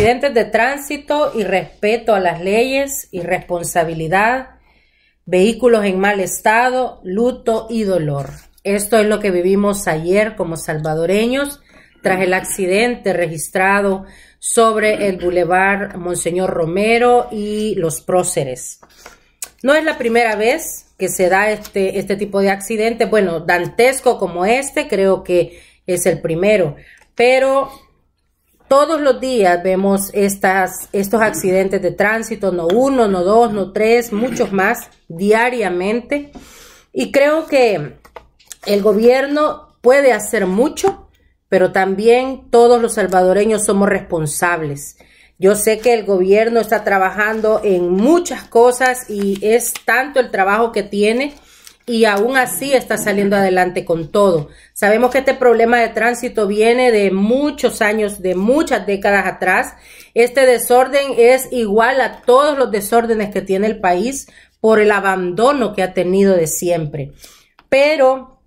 accidentes de tránsito y respeto a las leyes y responsabilidad, vehículos en mal estado, luto y dolor. Esto es lo que vivimos ayer como salvadoreños tras el accidente registrado sobre el bulevar Monseñor Romero y los próceres. No es la primera vez que se da este, este tipo de accidente. Bueno, dantesco como este, creo que es el primero. Pero todos los días vemos estos accidentes de tránsito, no uno, no dos, no tres, muchos más diariamente. Y creo que el gobierno puede hacer mucho, pero también todos los salvadoreños somos responsables. Yo sé que el gobierno está trabajando en muchas cosas y es tanto el trabajo que tiene y aún así está saliendo adelante con todo. Sabemos que este problema de tránsito viene de muchos años, de muchas décadas atrás. Este desorden es igual a todos los desórdenes que tiene el país por el abandono que ha tenido de siempre. Pero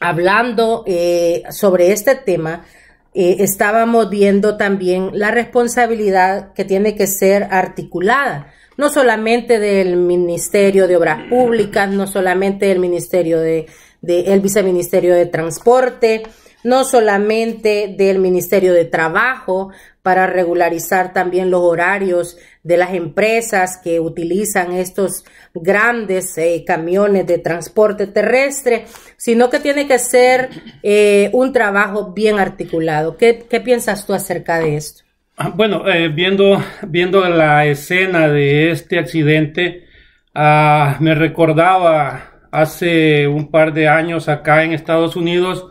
hablando eh, sobre este tema, eh, estábamos viendo también la responsabilidad que tiene que ser articulada no solamente del Ministerio de Obras mm. Públicas, no solamente del Ministerio de, el Viceministerio de Transporte, no solamente del Ministerio de Trabajo para regularizar también los horarios de las empresas que utilizan estos grandes eh, camiones de transporte terrestre, sino que tiene que ser eh, un trabajo bien articulado. ¿Qué, ¿Qué piensas tú acerca de esto? Ah, bueno, eh, viendo, viendo la escena de este accidente, ah, me recordaba hace un par de años acá en Estados Unidos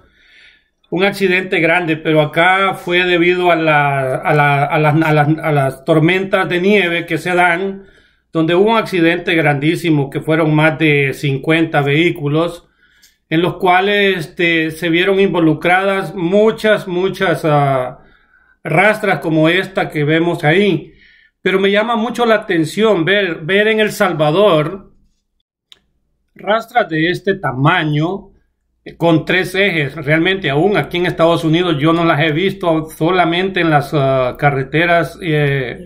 un accidente grande, pero acá fue debido a, las, tormentas de nieve que se dan, donde hubo un accidente grandísimo, que fueron más de 50 vehículos, en los cuales este, se vieron involucradas muchas, muchas... Ah, rastras como esta que vemos ahí. Pero me llama mucho la atención ver, ver en El Salvador rastras de este tamaño eh, con tres ejes. Realmente aún aquí en Estados Unidos yo no las he visto solamente en las ah, carreteras eh,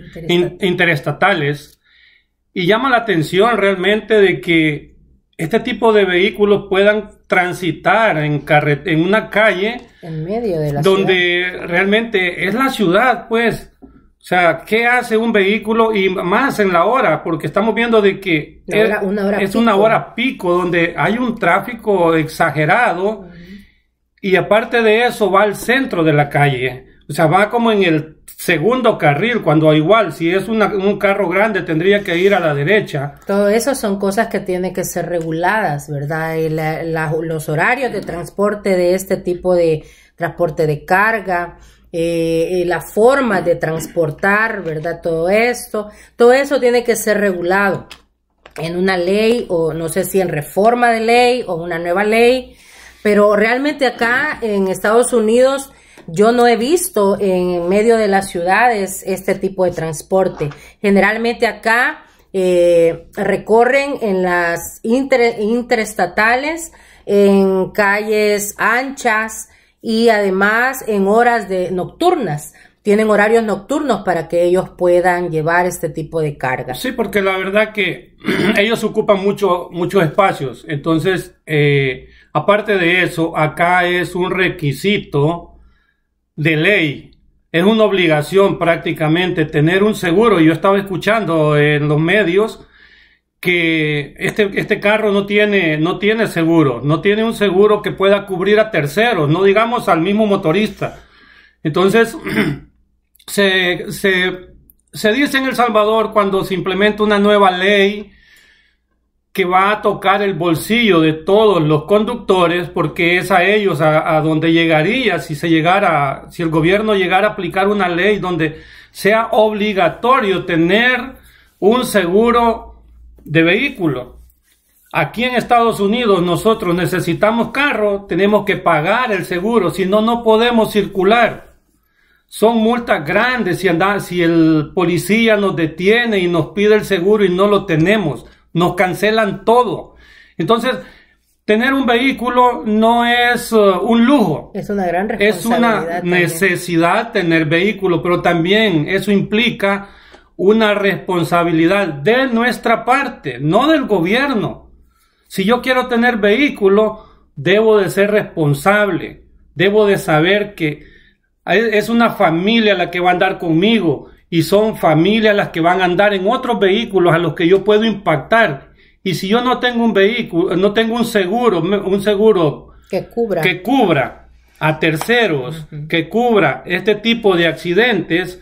interestatales. Y llama la atención realmente de que este tipo de vehículos puedan transitar en, en una calle en medio de la donde realmente es la ciudad, pues. O sea, ¿qué hace un vehículo y más en la hora? Porque estamos viendo de que es, una, hora pico donde hay un tráfico exagerado y aparte de eso va al centro de la calle. O sea, va como en el segundo carril, cuando igual, si es un carro grande, tendría que ir a la derecha. Todo eso son cosas que tienen que ser reguladas, ¿verdad? los horarios de transporte de este tipo de transporte de carga, eh, la forma de transportar, ¿verdad? Todo esto, todo eso tiene que ser regulado en una ley o no sé si en reforma de ley o una nueva ley, pero realmente acá en Estados Unidos yo no he visto en medio de las ciudades este tipo de transporte. Generalmente acá eh, recorren en las interestatales, en calles anchas y además en horas de nocturnas. Tienen horarios nocturnos para que ellos puedan llevar este tipo de carga. Sí, porque la verdad que ellos ocupan mucho, muchos espacios. Entonces, eh, aparte de eso, acá es un requisito de ley. Es una obligación prácticamente tener un seguro. Yo estaba escuchando en los medios que este, este carro no tiene, no tiene seguro, no tiene un seguro que pueda cubrir a terceros, no digamos al mismo motorista. Entonces, se, se, se dice en El Salvador cuando se implementa una nueva ley va a tocar el bolsillo de todos los conductores porque es a ellos a, donde llegaría si se llegara, si el gobierno llegara a aplicar una ley donde sea obligatorio tener un seguro de vehículo. Aquí en Estados Unidos nosotros necesitamos carro, tenemos que pagar el seguro, si no, no podemos circular. Son multas grandes si, anda, si el policía nos detiene y nos pide el seguro y no lo tenemos. Nos cancelan todo. Entonces, tener un vehículo no es eh, un lujo. Es una gran responsabilidad. Es una necesidad tener vehículo, pero también eso implica una responsabilidad de nuestra parte, no del gobierno. Si yo quiero tener vehículo, debo de ser responsable, debo de saber que es una familia la que va a andar conmigo, y son familias las que van a andar en otros vehículos a los que yo puedo impactar. Y si yo no tengo un vehículo, no tengo un seguro, un seguro que cubra, que cubra a terceros, que cubra este tipo de accidentes,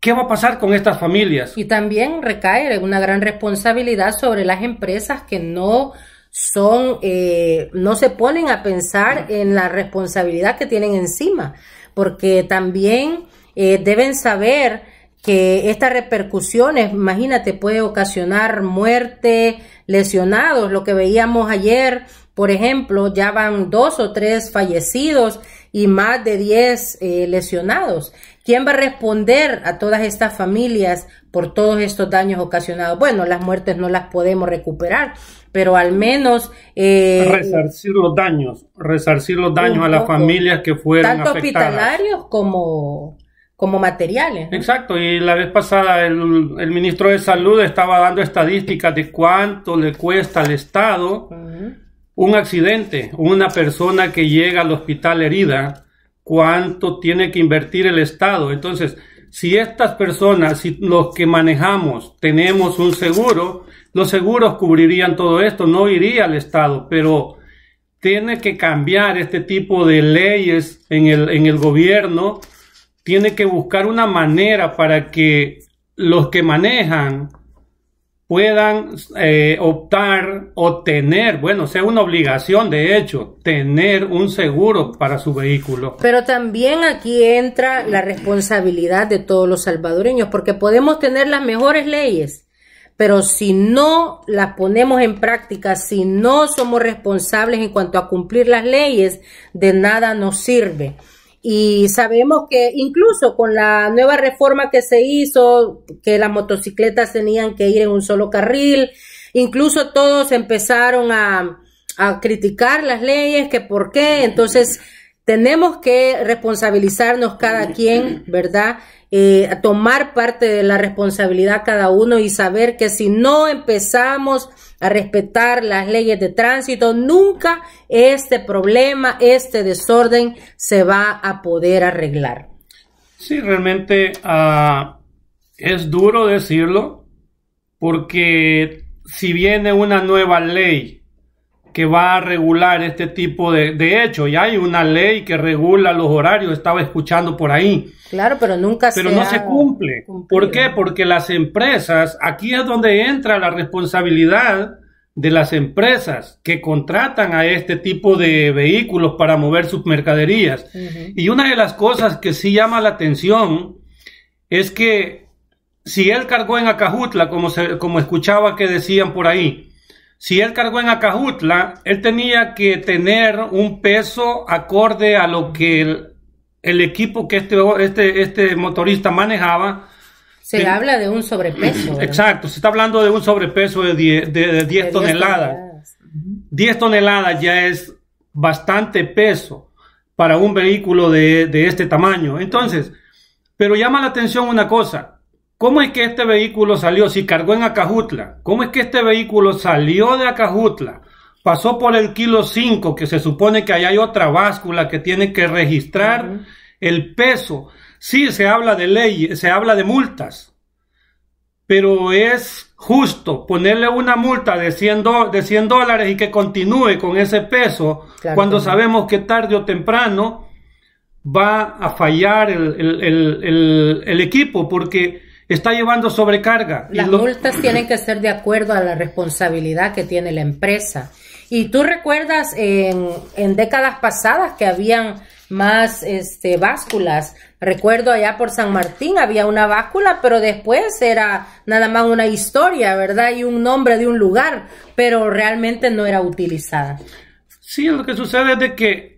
¿qué va a pasar con estas familias? Y también recae una gran responsabilidad sobre las empresas que no son, eh, no se ponen a pensar en la responsabilidad que tienen encima, porque también eh, deben saber que estas repercusiones, imagínate, puede ocasionar muerte, lesionados, lo que veíamos ayer, por ejemplo, ya van dos o tres fallecidos y más de diez eh, lesionados. ¿Quién va a responder a todas estas familias por todos estos daños ocasionados? Bueno, las muertes no las podemos recuperar, pero al menos... Eh, resarcir los daños, resarcir los daños a las familias que fueron afectadas. Tanto hospitalarios como como materiales. Exacto, y la vez pasada el, ministro de Salud estaba dando estadísticas de cuánto le cuesta al Estado un accidente, una persona que llega al hospital herida, cuánto tiene que invertir el Estado. Entonces, si estas personas, si los que manejamos tenemos un seguro, los seguros cubrirían todo esto, no iría al Estado, pero tiene que cambiar este tipo de leyes en el, en el gobierno tiene que buscar una manera para que los que manejan puedan eh, optar o tener, bueno, sea una obligación de hecho, tener un seguro para su vehículo. Pero también aquí entra la responsabilidad de todos los salvadoreños, porque podemos tener las mejores leyes, pero si no las ponemos en práctica, si no somos responsables en cuanto a cumplir las leyes, de nada nos sirve. Y sabemos que incluso con la nueva reforma que se hizo, que las motocicletas tenían que ir en un solo carril, incluso todos empezaron a, a criticar las leyes, que por qué. Entonces, tenemos que responsabilizarnos cada quien, ¿verdad? Eh, tomar parte de la responsabilidad cada uno y saber que si no empezamos a respetar las leyes de tránsito, nunca este problema, este desorden se va a poder arreglar. Sí, realmente ah, es duro decirlo porque si viene una nueva ley que va a regular este tipo de, de hecho Y hay una ley que regula los horarios, estaba escuchando por ahí. Claro, pero nunca pero no se cumple. ¿Por qué? Porque las empresas, aquí es donde entra la responsabilidad de las empresas que contratan a este tipo de vehículos para mover sus mercaderías. Y una de las cosas que sí llama la atención es que si él cargó en Acajutla, como, se, como escuchaba que decían por ahí, si él cargó en Acajutla, él tenía que tener un peso acorde a lo que el, equipo que este, este, este motorista manejaba. Se habla de un sobrepeso. Exacto, se está hablando de un sobrepeso de 10, toneladas. 10 toneladas ya es bastante peso para un vehículo de, de este tamaño. Entonces, pero llama la atención una cosa. ¿Cómo es que este vehículo salió? Si cargó en Acajutla, ¿cómo es que este vehículo salió de Acajutla? Pasó por el kilo 5, que se supone que allá hay otra báscula que tiene que registrar el peso. Sí, se habla de ley, se habla de multas, pero es justo ponerle una multa de 100, dólares y que continúe con ese peso cuando sabemos que tarde o temprano va a fallar el, el equipo porque está llevando sobrecarga. Las multas tienen que ser de acuerdo a la responsabilidad que tiene la empresa. Y tú recuerdas en, décadas pasadas que habían más este, básculas. Recuerdo allá por San Martín había una báscula, pero después era nada más una historia, ¿verdad? Y un nombre de un lugar, pero realmente no era utilizada. Sí, lo que sucede es de que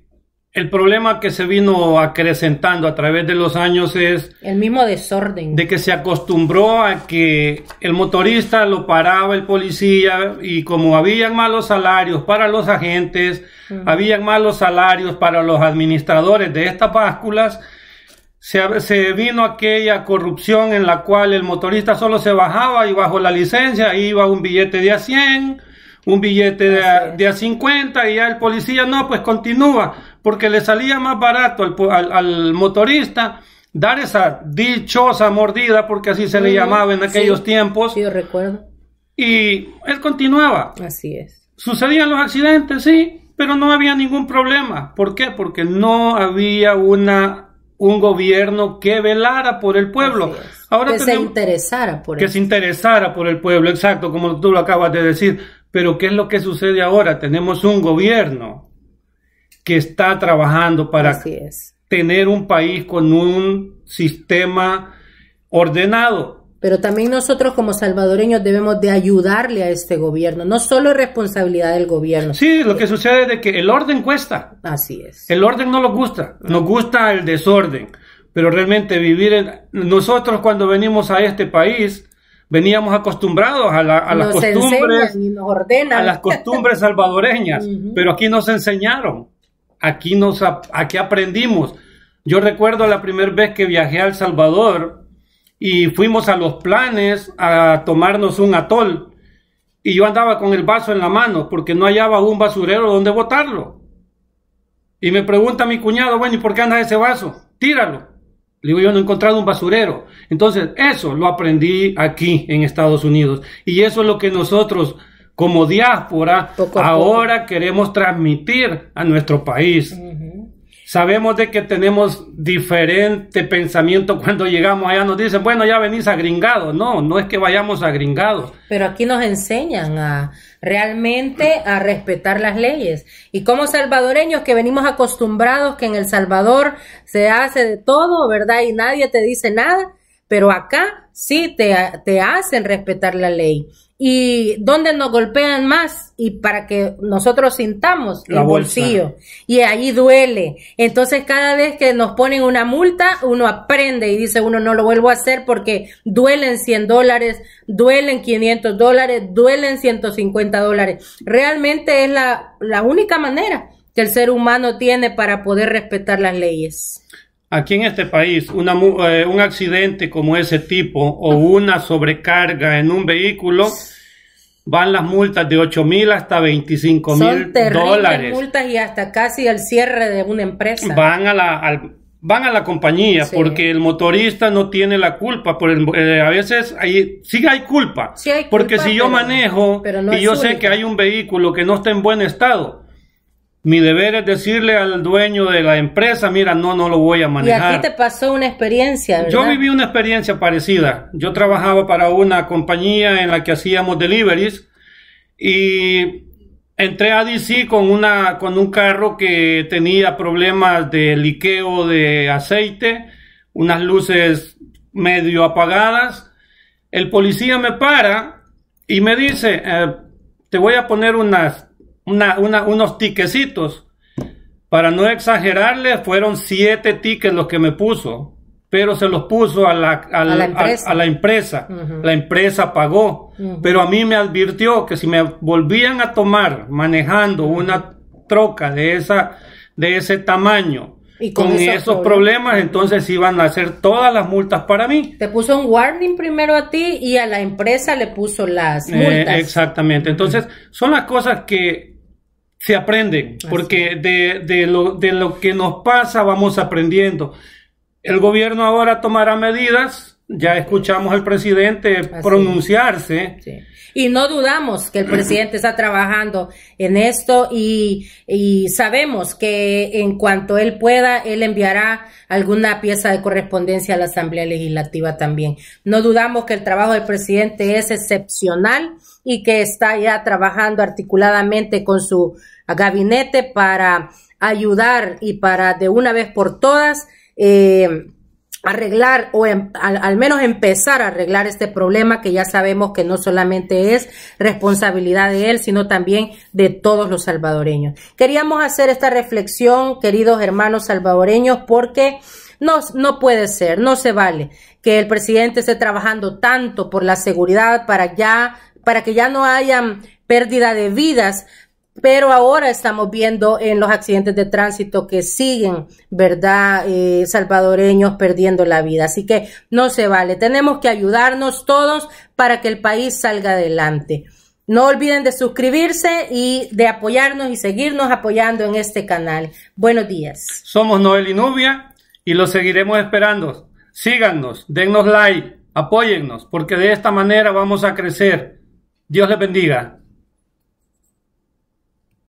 el problema que se vino acrecentando a través de los años es... El mismo desorden. De que se acostumbró a que el motorista lo paraba el policía y como habían malos salarios para los agentes, habían malos salarios para los administradores de estas básculas, se, vino aquella corrupción en la cual el motorista solo se bajaba y bajo la licencia iba un billete de a 100, un billete de de a 50 y ya el policía no, pues continúa porque le salía más barato al, motorista dar esa dichosa mordida, porque así se le llamaba en aquellos tiempos. Sí, yo recuerdo. Y él continuaba. Así es. Sucedían los accidentes, sí, pero no había ningún problema. ¿Por qué? Porque no había una un gobierno que velara por el pueblo. Ahora que se interesara por que se interesara por el pueblo, exacto, como tú lo acabas de decir. Pero ¿qué es lo que sucede ahora? Tenemos un gobierno que está trabajando para tener un país con un sistema ordenado. Pero también nosotros como salvadoreños debemos de ayudarle a este gobierno. No solo es responsabilidad del gobierno. Sí, lo que sucede es de que el orden cuesta. Así es. El orden no nos gusta. Nos gusta el desorden. Pero realmente vivir en... Nosotros cuando venimos a este país, veníamos acostumbrados a, a las costumbres... A las costumbres salvadoreñas. Pero aquí nos enseñaron aquí, nos, aquí aprendimos. Yo recuerdo la primera vez que viajé a El Salvador y fuimos a los planes a tomarnos un atol. Y yo andaba con el vaso en la mano porque no hallaba un basurero donde botarlo. Y me pregunta mi cuñado, bueno, ¿y por qué anda ese vaso? Tíralo. Le digo, yo no he encontrado un basurero. Entonces, eso lo aprendí aquí en Estados Unidos. Y eso es lo que nosotros como diáspora, ahora queremos transmitir a nuestro país. Sabemos de que tenemos diferente pensamiento cuando llegamos allá. Nos dicen, bueno, ya venís agringados. No, no es que vayamos agringados. Pero aquí nos enseñan a realmente a respetar las leyes. Y como salvadoreños que venimos acostumbrados que en El Salvador se hace de todo, ¿verdad? Y nadie te dice nada pero acá sí te, hacen respetar la ley. ¿Y dónde nos golpean más? Y para que nosotros sintamos el bolsillo. Y ahí duele. Entonces cada vez que nos ponen una multa, uno aprende y dice, uno no lo vuelvo a hacer porque duelen 100 dólares, duelen 500 dólares, duelen 150 dólares. Realmente es la, la única manera que el ser humano tiene para poder respetar las leyes aquí en este país una, eh, un accidente como ese tipo o una sobrecarga en un vehículo, van las multas de 8 mil hasta 25 mil dólares. multas y hasta casi el cierre de una empresa. Van a la, van a la compañía porque el motorista no tiene la culpa. Por eh, a veces hay, sí hay culpa. porque si yo manejo y yo sé que hay un vehículo que no está en buen estado, mi deber es decirle al dueño de la empresa, mira, no, no lo voy a manejar. Y aquí te pasó una experiencia, ¿verdad? Yo viví una experiencia parecida. Yo trabajaba para una compañía en la que hacíamos deliveries y entré a DC con, una, con un carro que tenía problemas de liqueo de aceite, unas luces medio apagadas. El policía me para y me dice, eh, te voy a poner unas una, unos tiquecitos. Para no exagerarle, fueron siete tickets los que me puso, pero se los puso a la, a, la empresa. la, empresa. pagó, pero a mí me advirtió que si me volvían a tomar manejando una troca de, esa, de ese tamaño, y con, esos, problemas, entonces iban a hacer todas las multas para mí. Te puso un warning primero a ti y a la empresa le puso las eh, multas. exactamente. Entonces, son las cosas que se aprende, porque de, de, lo, de lo que nos pasa vamos aprendiendo. El gobierno ahora tomará medidas ya escuchamos al presidente pronunciarse. Y no dudamos que el presidente está trabajando en esto y, y, sabemos que en cuanto él pueda, él enviará alguna pieza de correspondencia a la Asamblea Legislativa también. No dudamos que el trabajo del presidente es excepcional y que está ya trabajando articuladamente con su gabinete para ayudar y para de una vez por todas. Eh, arreglar o em, al, menos empezar a arreglar este problema que ya sabemos que no solamente es responsabilidad de él, sino también de todos los salvadoreños. Queríamos hacer esta reflexión, queridos hermanos salvadoreños, porque no, no puede ser, no se vale que el presidente esté trabajando tanto por la seguridad para ya, para que ya no haya pérdida de vidas, pero ahora estamos viendo en los accidentes de tránsito que siguen, ¿verdad? Eh, salvadoreños perdiendo la vida. Así que no se vale. Tenemos que ayudarnos todos para que el país salga adelante. No olviden de suscribirse y de apoyarnos y seguirnos apoyando en este canal. Buenos días. Somos Noel y Nubia y los seguiremos esperando. Síganos, denos like, apóyennos, porque de esta manera vamos a crecer. Dios les bendiga.